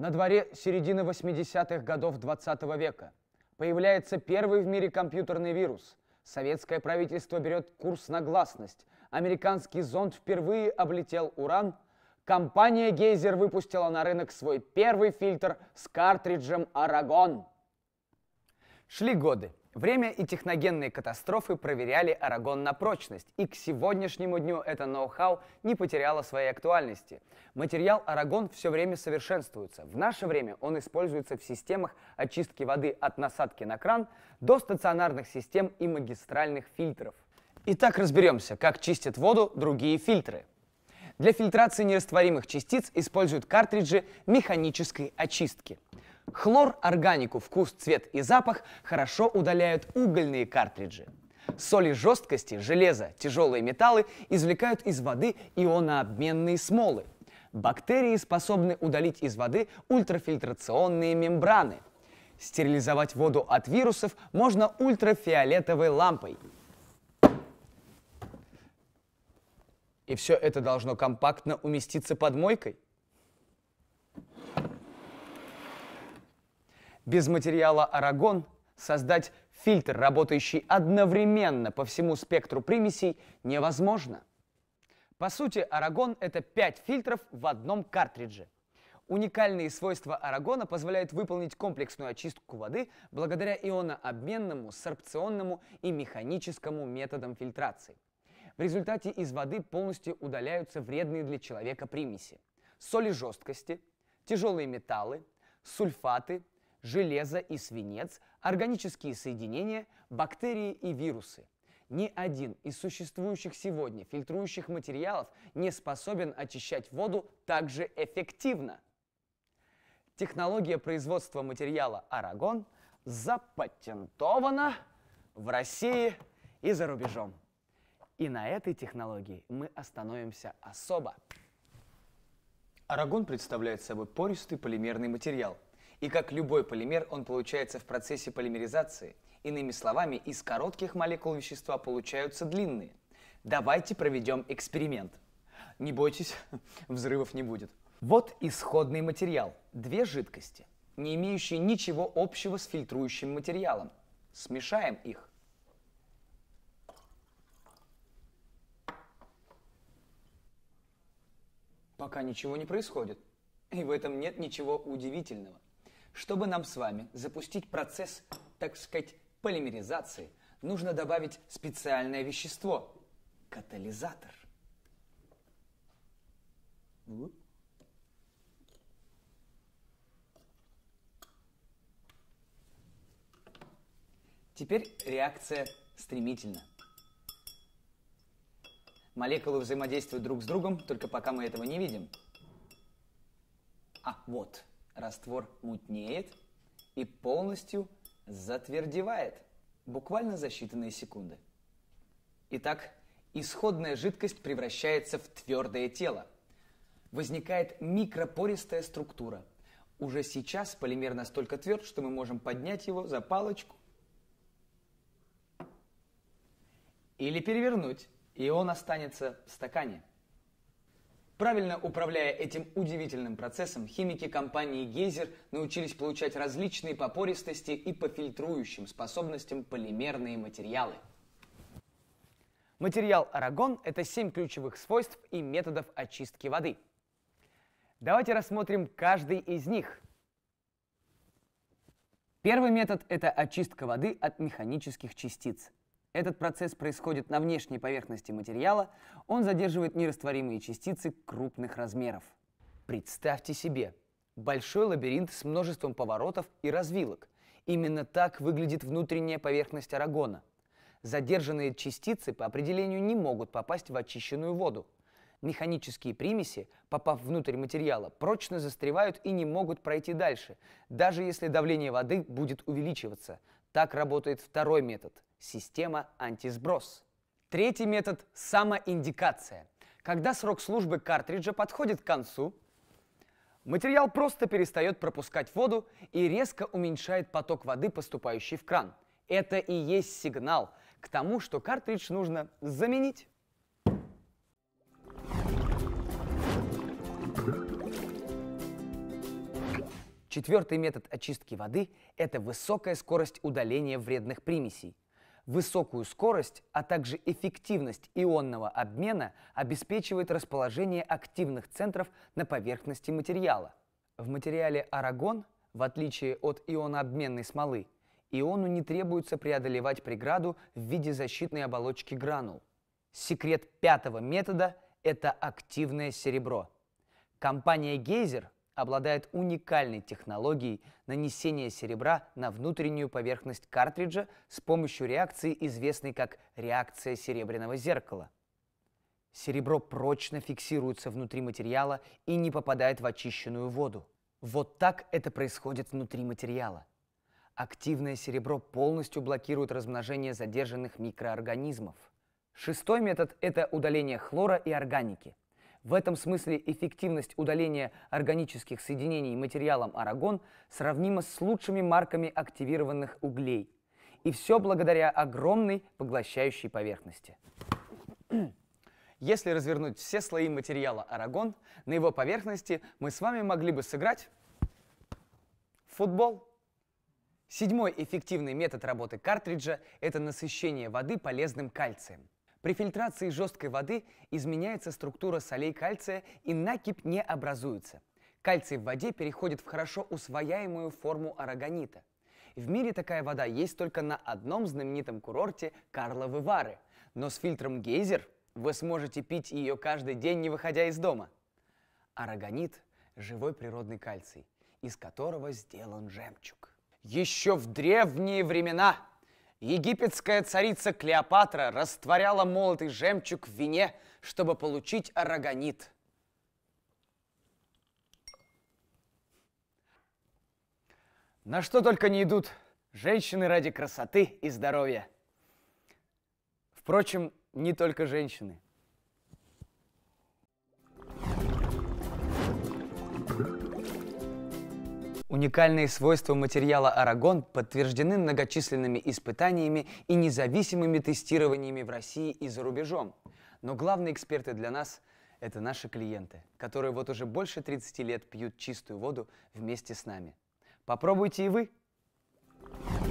На дворе середина 80-х годов 20 -го века. Появляется первый в мире компьютерный вирус. Советское правительство берет курс на гласность. Американский зонд впервые облетел уран. Компания Гейзер выпустила на рынок свой первый фильтр с картриджем «Арагон». Шли годы. Время и техногенные катастрофы проверяли Арагон на прочность, и к сегодняшнему дню это ноу-хау не потеряло своей актуальности. Материал Арагон все время совершенствуется. В наше время он используется в системах очистки воды от насадки на кран до стационарных систем и магистральных фильтров. Итак, разберемся, как чистят воду другие фильтры. Для фильтрации нерастворимых частиц используют картриджи механической очистки – Хлор, органику, вкус, цвет и запах хорошо удаляют угольные картриджи. Соли жесткости, железо, тяжелые металлы извлекают из воды ионообменные смолы. Бактерии способны удалить из воды ультрафильтрационные мембраны. Стерилизовать воду от вирусов можно ультрафиолетовой лампой. И все это должно компактно уместиться под мойкой. Без материала «Арагон» создать фильтр, работающий одновременно по всему спектру примесей, невозможно. По сути, «Арагон» — это пять фильтров в одном картридже. Уникальные свойства арагона позволяют выполнить комплексную очистку воды благодаря ионообменному, сорбционному и механическому методам фильтрации. В результате из воды полностью удаляются вредные для человека примеси. Соли жесткости, тяжелые металлы, сульфаты, железо и свинец, органические соединения, бактерии и вирусы. Ни один из существующих сегодня фильтрующих материалов не способен очищать воду так же эффективно. Технология производства материала «Арагон» запатентована в России и за рубежом. И на этой технологии мы остановимся особо. Арагон представляет собой пористый полимерный материал – и как любой полимер, он получается в процессе полимеризации. Иными словами, из коротких молекул вещества получаются длинные. Давайте проведем эксперимент. Не бойтесь, взрывов не будет. Вот исходный материал. Две жидкости, не имеющие ничего общего с фильтрующим материалом. Смешаем их. Пока ничего не происходит. И в этом нет ничего удивительного. Чтобы нам с вами запустить процесс, так сказать, полимеризации, нужно добавить специальное вещество – катализатор. Теперь реакция стремительна. Молекулы взаимодействуют друг с другом, только пока мы этого не видим. А, вот раствор мутнеет и полностью затвердевает буквально за считанные секунды. Итак, исходная жидкость превращается в твердое тело. Возникает микропористая структура. Уже сейчас полимер настолько тверд, что мы можем поднять его за палочку или перевернуть, и он останется в стакане – Правильно управляя этим удивительным процессом, химики компании «Гейзер» научились получать различные по пористости и по фильтрующим способностям полимерные материалы. Материал «Арагон» — это семь ключевых свойств и методов очистки воды. Давайте рассмотрим каждый из них. Первый метод – это очистка воды от механических частиц – этот процесс происходит на внешней поверхности материала, он задерживает нерастворимые частицы крупных размеров. Представьте себе, большой лабиринт с множеством поворотов и развилок. Именно так выглядит внутренняя поверхность арагона. Задержанные частицы по определению не могут попасть в очищенную воду. Механические примеси, попав внутрь материала, прочно застревают и не могут пройти дальше, даже если давление воды будет увеличиваться. Так работает второй метод – система антисброс. Третий метод – самоиндикация. Когда срок службы картриджа подходит к концу, материал просто перестает пропускать воду и резко уменьшает поток воды, поступающий в кран. Это и есть сигнал к тому, что картридж нужно заменить. Четвертый метод очистки воды – это высокая скорость удаления вредных примесей – Высокую скорость, а также эффективность ионного обмена обеспечивает расположение активных центров на поверхности материала. В материале арагон, в отличие от ионообменной смолы, иону не требуется преодолевать преграду в виде защитной оболочки гранул. Секрет пятого метода – это активное серебро. Компания «Гейзер» обладает уникальной технологией нанесения серебра на внутреннюю поверхность картриджа с помощью реакции, известной как реакция серебряного зеркала. Серебро прочно фиксируется внутри материала и не попадает в очищенную воду. Вот так это происходит внутри материала. Активное серебро полностью блокирует размножение задержанных микроорганизмов. Шестой метод – это удаление хлора и органики – в этом смысле эффективность удаления органических соединений материалом арагон сравнима с лучшими марками активированных углей. И все благодаря огромной поглощающей поверхности. Если развернуть все слои материала арагон, на его поверхности мы с вами могли бы сыграть футбол. Седьмой эффективный метод работы картриджа – это насыщение воды полезным кальцием. При фильтрации жесткой воды изменяется структура солей кальция и накипь не образуется. Кальций в воде переходит в хорошо усвояемую форму арагонита. В мире такая вода есть только на одном знаменитом курорте Карловы Вары. Но с фильтром гейзер вы сможете пить ее каждый день, не выходя из дома. Арагонит – живой природный кальций, из которого сделан жемчуг. Еще в древние времена Египетская царица Клеопатра растворяла молотый жемчуг в вине, чтобы получить арагонит. На что только не идут женщины ради красоты и здоровья. Впрочем, не только женщины – Уникальные свойства материала «Арагон» подтверждены многочисленными испытаниями и независимыми тестированиями в России и за рубежом. Но главные эксперты для нас – это наши клиенты, которые вот уже больше 30 лет пьют чистую воду вместе с нами. Попробуйте и вы!